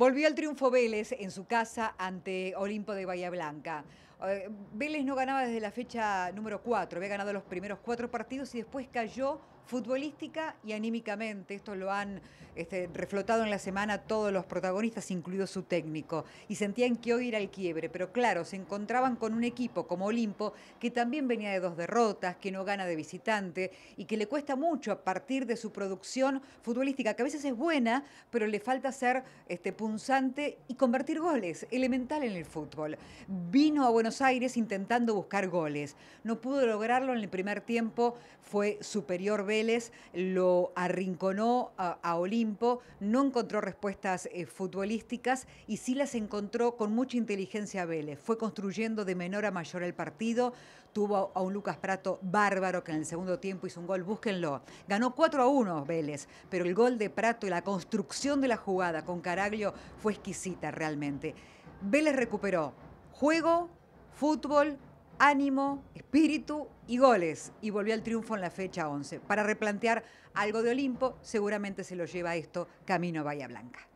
Volvió al triunfo Vélez en su casa ante Olimpo de Bahía Blanca. Eh, Vélez no ganaba desde la fecha número 4, había ganado los primeros cuatro partidos y después cayó futbolística y anímicamente. Esto lo han este, reflotado en la semana todos los protagonistas, incluido su técnico. Y sentían que hoy era el quiebre, pero claro, se encontraban con un equipo como Olimpo que también venía de dos derrotas, que no gana de visitante y que le cuesta mucho a partir de su producción futbolística, que a veces es buena, pero le falta ser este, punzante y convertir goles, elemental en el fútbol. Vino a Buenos Aires intentando buscar goles. No pudo lograrlo en el primer tiempo, fue superior B Vélez lo arrinconó a, Olimpo, no encontró respuestas eh, futbolísticas y sí las encontró con mucha inteligencia Vélez. Fue construyendo de menor a mayor el partido, tuvo a un Lucas Prato bárbaro que en el segundo tiempo hizo un gol, búsquenlo. Ganó 4 a 1 Vélez, pero el gol de Prato y la construcción de la jugada con Caraglio fue exquisita realmente. Vélez recuperó juego, fútbol, ánimo, espíritu y goles. Y volvió al triunfo en la fecha 11. Para replantear algo de Olimpo, seguramente se lo lleva esto camino a Bahía Blanca.